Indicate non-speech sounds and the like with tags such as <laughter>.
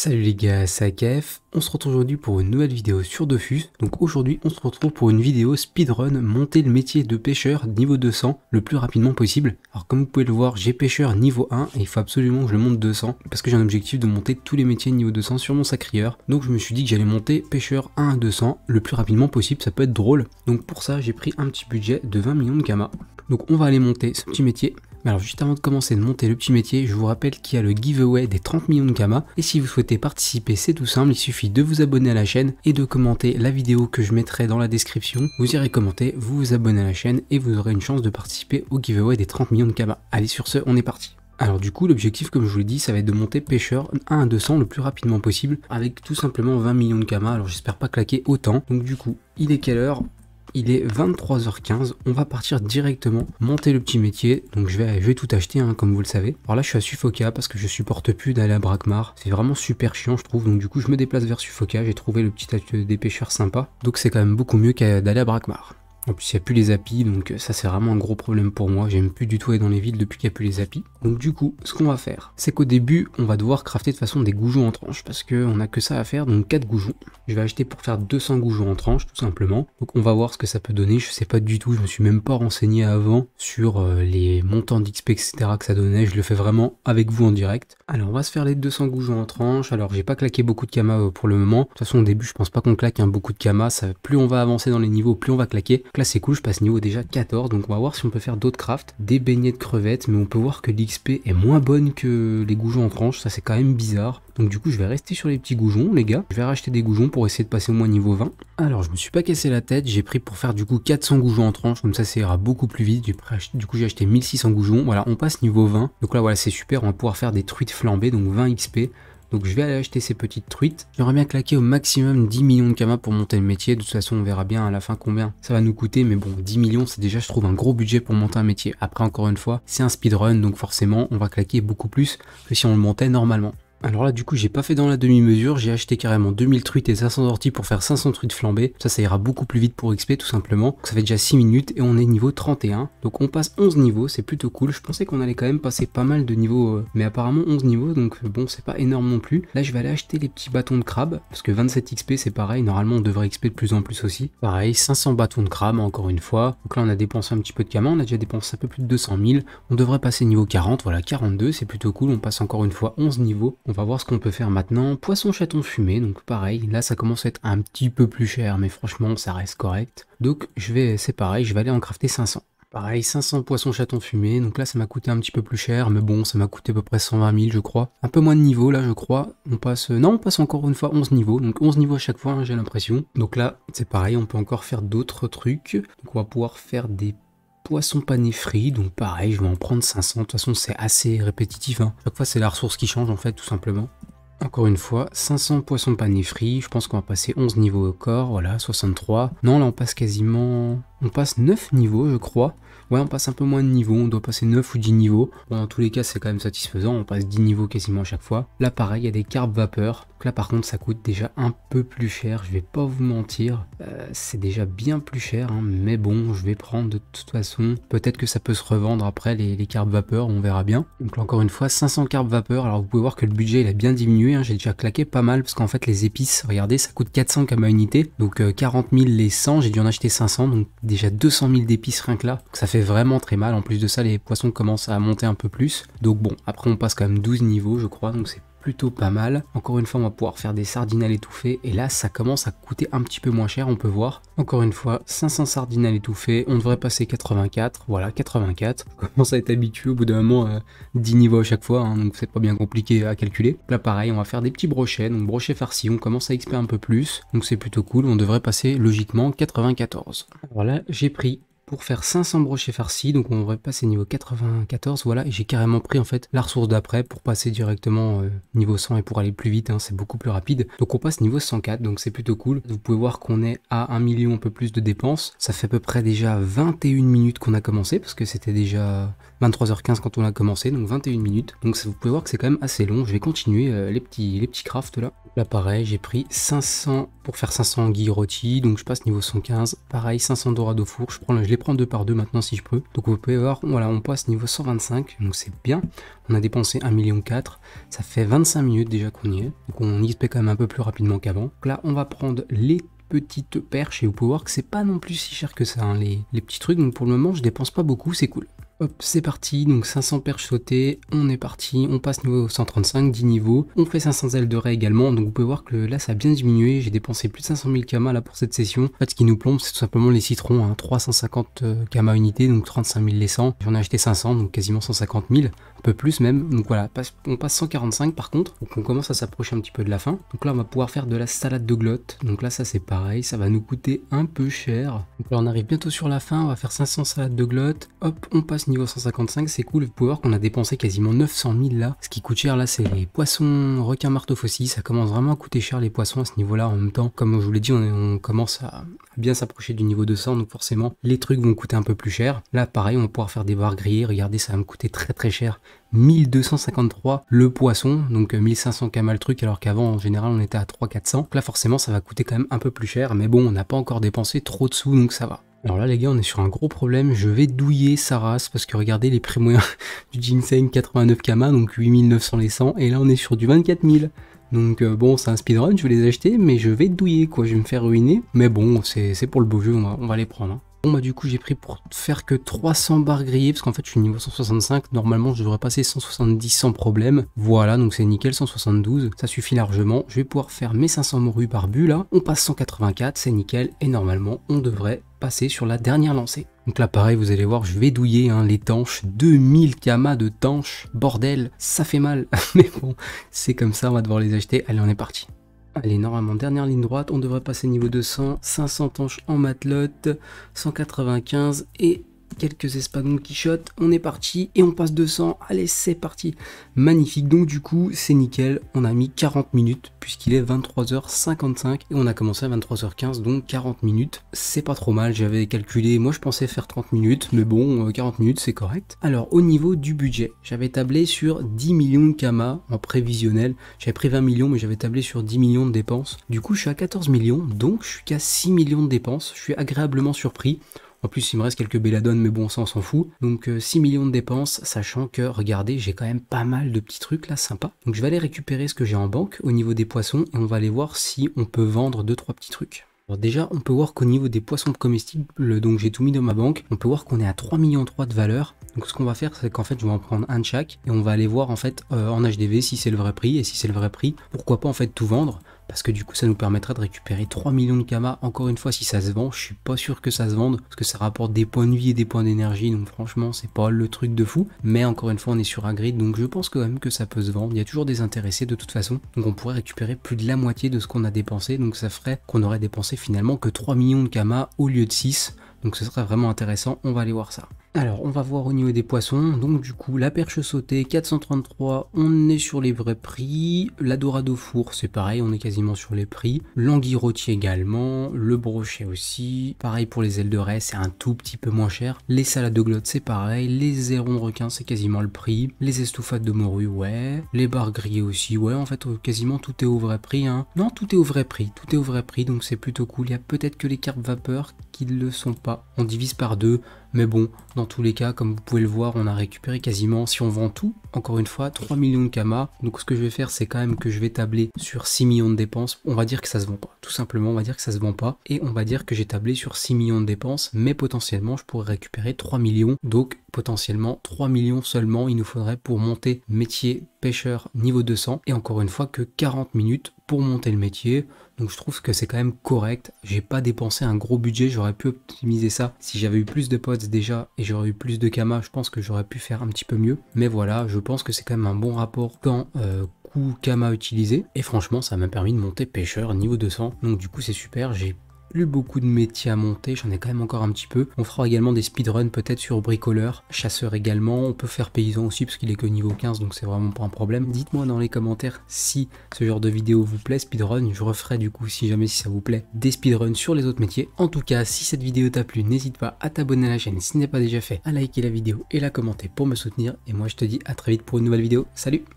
Salut les gars, c'est AKF, on se retrouve aujourd'hui pour une nouvelle vidéo sur Dofus. Donc aujourd'hui on se retrouve pour une vidéo speedrun, monter le métier de pêcheur niveau 200 le plus rapidement possible. Alors comme vous pouvez le voir, j'ai pêcheur niveau 1 et il faut absolument que je le monte 200 parce que j'ai un objectif de monter tous les métiers niveau 200 sur mon sacrieur. Donc je me suis dit que j'allais monter pêcheur 1 à 200 le plus rapidement possible, ça peut être drôle. Donc pour ça j'ai pris un petit budget de 20 millions de gamma. Donc on va aller monter ce petit métier. Alors juste avant de commencer de monter le petit métier, je vous rappelle qu'il y a le giveaway des 30 millions de camas et si vous souhaitez participer c'est tout simple, il suffit de vous abonner à la chaîne et de commenter la vidéo que je mettrai dans la description. Vous irez commenter, vous vous abonnez à la chaîne et vous aurez une chance de participer au giveaway des 30 millions de camas. Allez sur ce, on est parti alors du coup, l'objectif, comme je vous l'ai dit, ça va être de monter pêcheur 1 à 200 le plus rapidement possible, avec tout simplement 20 millions de kamas, alors j'espère pas claquer autant. Donc du coup, il est quelle heure il est 23h15, on va partir directement monter le petit métier, donc je vais, je vais tout acheter hein, comme vous le savez. Alors là je suis à Suffoca parce que je supporte plus d'aller à Brakmar, c'est vraiment super chiant je trouve, donc du coup je me déplace vers Suffoca, j'ai trouvé le petit atelier des pêcheurs sympa, donc c'est quand même beaucoup mieux qu'à d'aller à Brakmar. En plus, il n'y a plus les API, donc euh, ça c'est vraiment un gros problème pour moi. J'aime plus du tout aller dans les villes depuis qu'il n'y a plus les API. Donc du coup, ce qu'on va faire, c'est qu'au début, on va devoir crafter de façon des goujons en tranches, parce qu'on n'a que ça à faire, donc 4 goujons. Je vais acheter pour faire 200 goujons en tranches, tout simplement. Donc on va voir ce que ça peut donner. Je sais pas du tout, je me suis même pas renseigné avant sur euh, les montants d'XP, etc. que ça donnait. Je le fais vraiment avec vous en direct. Alors on va se faire les 200 goujons en tranches. Alors j'ai pas claqué beaucoup de kamas euh, pour le moment. De toute façon, au début, je pense pas qu'on claque un hein, beaucoup de kama. plus on va avancer dans les niveaux, plus on va claquer là c'est cool, je passe niveau déjà 14, donc on va voir si on peut faire d'autres crafts. Des beignets de crevettes, mais on peut voir que l'XP est moins bonne que les goujons en tranche, ça c'est quand même bizarre. Donc du coup je vais rester sur les petits goujons les gars, je vais racheter des goujons pour essayer de passer au moins niveau 20. Alors je me suis pas cassé la tête, j'ai pris pour faire du coup 400 goujons en tranche, comme ça ça ira beaucoup plus vite, du coup j'ai acheté 1600 goujons, voilà on passe niveau 20, donc là voilà c'est super, on va pouvoir faire des truites flambées, donc 20 XP, donc je vais aller acheter ces petites truites. J'aimerais bien claquer au maximum 10 millions de camas pour monter le métier. De toute façon, on verra bien à la fin combien ça va nous coûter. Mais bon, 10 millions, c'est déjà, je trouve, un gros budget pour monter un métier. Après, encore une fois, c'est un speedrun, donc forcément, on va claquer beaucoup plus que si on le montait normalement. Alors là, du coup, j'ai pas fait dans la demi-mesure, j'ai acheté carrément 2000 truites et 500 orties pour faire 500 truites flambées. Ça, ça ira beaucoup plus vite pour XP, tout simplement. ça fait déjà 6 minutes et on est niveau 31. Donc on passe 11 niveaux, c'est plutôt cool. Je pensais qu'on allait quand même passer pas mal de niveaux, euh, mais apparemment 11 niveaux, donc euh, bon, c'est pas énorme non plus. Là, je vais aller acheter les petits bâtons de crabe, parce que 27 XP, c'est pareil. Normalement, on devrait XP de plus en plus aussi. Pareil, 500 bâtons de crabe, encore une fois. Donc là, on a dépensé un petit peu de gamin on a déjà dépensé un peu plus de 200 000. On devrait passer niveau 40, voilà, 42, c'est plutôt cool. On passe encore une fois 11 niveaux. On va voir ce qu'on peut faire maintenant. Poisson chaton fumé, donc pareil, là ça commence à être un petit peu plus cher, mais franchement ça reste correct. Donc je vais, c'est pareil, je vais aller en crafter 500. Pareil, 500 poissons chaton fumés, donc là ça m'a coûté un petit peu plus cher, mais bon, ça m'a coûté à peu près 120 000 je crois. Un peu moins de niveau là je crois, on passe... Non, on passe encore une fois 11 niveaux, donc 11 niveaux à chaque fois hein, j'ai l'impression. Donc là, c'est pareil, on peut encore faire d'autres trucs, donc on va pouvoir faire des poisson pané donc pareil, je vais en prendre 500. De toute façon, c'est assez répétitif. Hein. Chaque fois, c'est la ressource qui change, en fait, tout simplement. Encore une fois, 500 poissons pané Je pense qu'on va passer 11 niveaux au corps. Voilà, 63. Non, là, on passe quasiment... On passe 9 niveaux, je crois. Ouais, on passe un peu moins de niveaux, on doit passer 9 ou 10 niveaux. Bon, dans tous les cas, c'est quand même satisfaisant, on passe 10 niveaux quasiment à chaque fois. Là, pareil, il y a des cartes vapeur. Donc là, par contre, ça coûte déjà un peu plus cher, je vais pas vous mentir. Euh, c'est déjà bien plus cher, hein. mais bon, je vais prendre de toute façon. Peut-être que ça peut se revendre après les, carpes vapeur, on verra bien. Donc là, encore une fois, 500 carpes vapeur. Alors, vous pouvez voir que le budget, il a bien diminué. Hein. J'ai déjà claqué pas mal, parce qu'en fait, les épices, regardez, ça coûte 400 comme unité. Donc, 40 euh, 000 les 100, j'ai dû en acheter 500, donc déjà 200 000 d'épices rien que là. ça fait vraiment très mal. En plus de ça, les poissons commencent à monter un peu plus. Donc bon, après on passe quand même 12 niveaux, je crois, donc c'est pas mal. Encore une fois, on va pouvoir faire des sardinales étouffées. Et là, ça commence à coûter un petit peu moins cher, on peut voir. Encore une fois, 500 sardinales étouffées. On devrait passer 84. Voilà, 84. commence à être habitué au bout d'un moment, euh, dix 10 niveaux à chaque fois. Hein, donc c'est pas bien compliqué à calculer. Là, pareil, on va faire des petits brochets. Donc brochet farci, on commence à XP un peu plus. Donc c'est plutôt cool. On devrait passer logiquement 94. Voilà, j'ai pris pour faire 500 brochets farcis. Donc on va passer niveau 94, voilà. Et j'ai carrément pris en fait la ressource d'après pour passer directement euh, niveau 100 et pour aller plus vite, hein. c'est beaucoup plus rapide. Donc on passe niveau 104, donc c'est plutôt cool. Vous pouvez voir qu'on est à 1 million un peu plus de dépenses. Ça fait à peu près déjà 21 minutes qu'on a commencé parce que c'était déjà 23h15 quand on a commencé, donc 21 minutes. Donc vous pouvez voir que c'est quand même assez long. Je vais continuer euh, les, petits, les petits crafts là. Là pareil, j'ai pris 500 pour faire 500 guillotis, donc je passe niveau 115. Pareil, 500 dorades au four, je, prends, je les prends deux par deux maintenant si je peux. Donc vous pouvez voir, voilà, on passe niveau 125, donc c'est bien. On a dépensé 1,4 million, ça fait 25 minutes déjà qu'on y est. Donc on XP quand même un peu plus rapidement qu'avant. là, on va prendre les petites perches et vous pouvez voir que c'est pas non plus si cher que ça, hein, les, les petits trucs. Donc pour le moment, je dépense pas beaucoup, c'est cool. Hop, c'est parti, donc 500 perches sautées, on est parti, on passe niveau 135, 10 niveaux, on fait 500 ailes de raie également, donc vous pouvez voir que là ça a bien diminué, j'ai dépensé plus de 500 000 kamas là pour cette session, en fait ce qui nous plombe c'est tout simplement les citrons, 350 hein. euh, kamas unités, donc 35 000 les 100, j'en ai acheté 500, donc quasiment 150 000, un peu plus même, donc voilà, on passe 145 par contre, donc on commence à s'approcher un petit peu de la fin, donc là on va pouvoir faire de la salade de glotte, donc là ça c'est pareil, ça va nous coûter un peu cher, donc là on arrive bientôt sur la fin, on va faire 500 salades de glotte, hop, on passe niveau 155, c'est cool. Vous pouvez voir qu'on a dépensé quasiment 900 000 là. Ce qui coûte cher là, c'est les poissons requins marteau fossiles. Ça commence vraiment à coûter cher les poissons à ce niveau-là. En même temps, comme je vous l'ai dit, on, commence à bien s'approcher du niveau 200. Donc forcément, les trucs vont coûter un peu plus cher. Là, pareil, on va pouvoir faire des barres grillées. Regardez, ça va me coûter très très cher. 1253 le poisson, donc 1500 km le truc, alors qu'avant en général on était à 3 400. là forcément ça va coûter quand même un peu plus cher, mais bon on n'a pas encore dépensé trop de sous donc ça va. Alors là, les gars, on est sur un gros problème. Je vais douiller sa race parce que regardez les prix moyens <laughs> du ginseng 89 kama, donc 8900 les 100, et là on est sur du 24000. Donc euh, bon, c'est un speedrun, je vais les acheter, mais je vais douiller quoi, je vais me faire ruiner. Mais bon, c'est pour le beau jeu, on va, les prendre. Hein. Bon bah du coup j'ai pris pour faire que 300 barres grillées parce qu'en fait je suis niveau 165, normalement je devrais passer 170 sans problème. Voilà donc c'est nickel 172, ça suffit largement. Je vais pouvoir faire mes 500 morues par but là, on passe 184, c'est nickel et normalement on devrait passer sur la dernière lancée. Donc là pareil vous allez voir je vais douiller hein, les tanches, 2000 kamas de tanches, bordel ça fait mal <laughs> mais bon c'est comme ça on va devoir les acheter, allez on est parti. Allez, normalement, dernière ligne droite, on devrait passer niveau 200, 500 tanches en matelote, 195 et quelques espadons qui shot, on est parti et on passe 200, allez c'est parti, magnifique, donc du coup c'est nickel, on a mis 40 minutes puisqu'il est 23h55 et on a commencé à 23h15 donc 40 minutes, c'est pas trop mal, j'avais calculé, moi je pensais faire 30 minutes, mais bon 40 euh, minutes c'est correct. Alors au niveau du budget, j'avais tablé sur 10 millions de Kama en prévisionnel, j'avais pris 20 millions mais j'avais tablé sur 10 millions de dépenses, du coup je suis à 14 millions donc je suis qu'à 6 millions de dépenses, je suis agréablement surpris. En plus, il me reste quelques belladones, mais bon, ça, on s'en fout. Donc, 6 euh, millions de dépenses, sachant que, regardez, j'ai quand même pas mal de petits trucs là, sympa. Donc, je vais aller récupérer ce que j'ai en banque au niveau des poissons et on va aller voir si on peut vendre 2-3 petits trucs. Alors déjà, on peut voir qu'au niveau des poissons comestibles, donc j'ai tout mis dans ma banque, on peut voir qu'on est à 3 millions 3 de valeur. Donc ce qu'on va faire, c'est qu'en fait, je vais en prendre un de chaque et on va aller voir en fait euh, en HDV si c'est le vrai prix et si c'est le vrai prix, pourquoi pas en fait tout vendre parce que du coup ça nous permettra de récupérer 3 millions de camas, Encore une fois, si ça se vend, je suis pas sûr que ça se vende, parce que ça rapporte des points de vie et des points d'énergie, donc franchement c'est pas le truc de fou. Mais encore une fois, on est sur un grid, donc je pense quand même que ça peut se vendre. Il y a toujours des intéressés de toute façon, donc on pourrait récupérer plus de la moitié de ce qu'on a dépensé, donc ça ferait qu'on aurait dépensé finalement que 3 millions de camas au lieu de 6. Donc ce serait vraiment intéressant, on va aller voir ça. Alors, on va voir au niveau des poissons. Donc, du coup, la perche sautée, 433, on est sur les vrais prix. La dorade four, c'est pareil, on est quasiment sur les prix. L'anguille rôtie également, le brochet aussi. Pareil pour les ailes de raie, c'est un tout petit peu moins cher. Les salades de glotte, c'est pareil. Les aérons requins, c'est quasiment le prix. Les estouffades de morue, ouais. Les barres grillées aussi, ouais. En fait, euh, quasiment tout est au vrai prix. Hein. Non, tout est au vrai prix. Tout est au vrai prix, donc c'est plutôt cool. Il y a peut-être que les carpes vapeur qui ne le sont pas. On divise par deux. Mais bon, dans tous les cas, comme vous pouvez le voir, on a récupéré quasiment, si on vend tout, encore une fois, 3 millions de kamas. Donc ce que je vais faire, c'est quand même que je vais tabler sur 6 millions de dépenses. On va dire que ça se vend pas. Tout simplement, on va dire que ça se vend pas. Et on va dire que j'ai tablé sur 6 millions de dépenses, mais potentiellement, je pourrais récupérer 3 millions. Donc potentiellement 3 millions seulement il nous faudrait pour monter métier pêcheur niveau 200 et encore une fois que 40 minutes pour monter le métier donc je trouve que c'est quand même correct j'ai pas dépensé un gros budget j'aurais pu optimiser ça si j'avais eu plus de potes déjà et j'aurais eu plus de kama je pense que j'aurais pu faire un petit peu mieux mais voilà je pense que c'est quand même un bon rapport quand euh, coût kama utilisé et franchement ça m'a permis de monter pêcheur niveau 200 donc du coup c'est super j'ai eu beaucoup de métiers à monter, j'en ai quand même encore un petit peu. On fera également des speedruns peut-être sur bricoleur, chasseur également, on peut faire paysan aussi parce qu'il est que niveau 15 donc c'est vraiment pas un problème. Dites-moi dans les commentaires si ce genre de vidéo vous plaît, speedrun, je referai du coup si jamais si ça vous plaît des speedruns sur les autres métiers. En tout cas, si cette vidéo t'a plu, n'hésite pas à t'abonner à la chaîne si ce n'est pas déjà fait, à liker la vidéo et la commenter pour me soutenir et moi je te dis à très vite pour une nouvelle vidéo. Salut